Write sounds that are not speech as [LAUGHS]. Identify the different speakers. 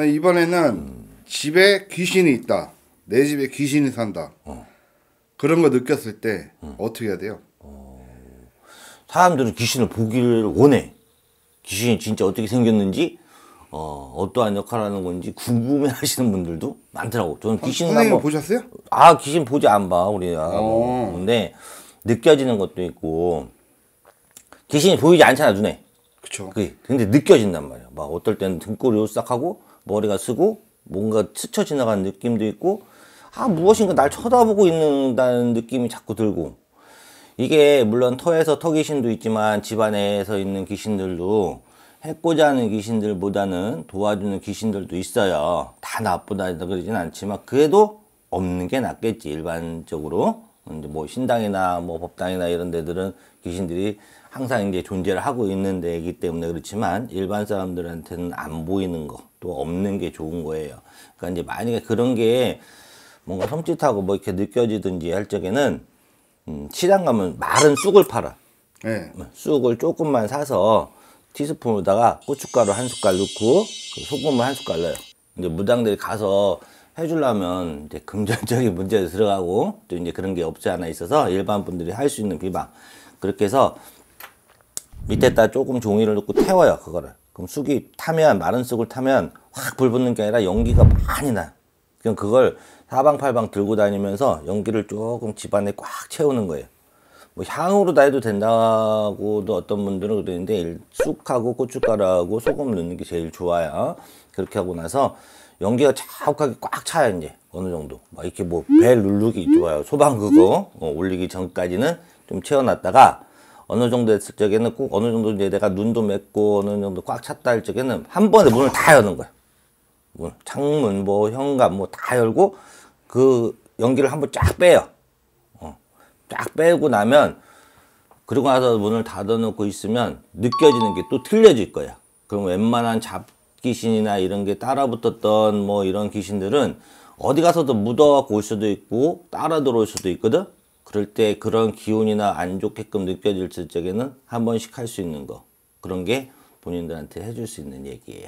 Speaker 1: 이번에는 음. 집에 귀신이 있다. 내 집에 귀신이 산다. 어. 그런 거 느꼈을 때 음. 어떻게 해야 돼요? 어... 사람들은 귀신을 보길 원해. 귀신이 진짜 어떻게 생겼는지 어, 어떠한 역할을 하는 건지 궁금해 [LAUGHS] 하시는 분들도 많더라고. 저는 아, 귀신 을 한번 보셨어요? 아, 귀신 보지 안 봐, 우리야. 어. 근데 느껴지는 것도 있고 귀신이 보이지 않잖아, 눈에. 그쵸. 그 근데 느껴진단 말이야. 막 어떨 때는 등골이 오싹하고 머리가 쓰고 뭔가 스쳐 지나간 느낌도 있고 아 무엇인가 날 쳐다보고 있는다는 느낌이 자꾸 들고 이게 물론 터에서 터 귀신도 있지만 집 안에서 있는 귀신들도 해고자 하는 귀신들보다는 도와주는 귀신들도 있어요 다 나쁘다 그러진 않지만 그래도 없는 게 낫겠지 일반적으로 이제 뭐 신당이나 뭐 법당이나 이런 데들은 귀신들이 항상 이제 존재를 하고 있는 데이기 때문에 그렇지만 일반 사람들한테는 안 보이는 거 또 없는 게 좋은 거예요. 그러니까 이제 만약에 그런 게 뭔가 섬짓하고뭐 이렇게 느껴지든지 할 적에는 음, 시장 가면 마른 쑥을 팔아. 네. 음, 쑥을 조금만 사서 티스푼에다가 고춧가루 한 숟갈 넣고 그 소금을 한 숟갈 넣어요. 이제 무당들이 가서 해주려면 이제 금전적인 [LAUGHS] 문제도 들어가고 또 이제 그런 게 없지 않아 있어서 일반 분들이 할 수 있는 비방 그렇게 해서 밑에다 조금 종이를 넣고 태워요 그거를 그럼 쑥이 타면 마른 쑥을 타면 확 불붙는 게 아니라 연기가 많이 나요 그럼 그걸 사방팔방 들고 다니면서 연기를 조금 집안에 꽉 채우는 거예요 뭐 향으로 다 해도 된다고도 어떤 분들은 그러는데 쑥하고 고춧가루하고 소금 넣는 게 제일 좋아요 그렇게 하고 나서 연기가 자욱하게 꽉 차요 이제 어느 정도 막 이렇게 뭐 배 누르기 좋아요 소방 그거 어, 올리기 전까지는 좀 채워놨다가 어느 정도 했을 적에는 꼭 어느 정도 이제 내가 눈도 맺고 어느 정도 꽉 찼다 할 적에는 한 번에 문을 다 여는 거예요 문, 창문 뭐 현관 뭐 다 열고 그 연기를 한번 쫙 빼요 쫙 빼고 나면 그러고 나서 문을 닫아놓고 있으면 느껴지는 게 또 틀려질 거야. 그럼 웬만한 잡귀신이나 이런 게 따라붙었던 뭐 이런 귀신들은 어디 가서도 묻어갖고 올 수도 있고 따라 들어올 수도 있거든. 그럴 때 그런 기운이나 안 좋게끔 느껴질 적에는 한 번씩 할 수 있는 거 그런 게 본인들한테 해줄 수 있는 얘기예요.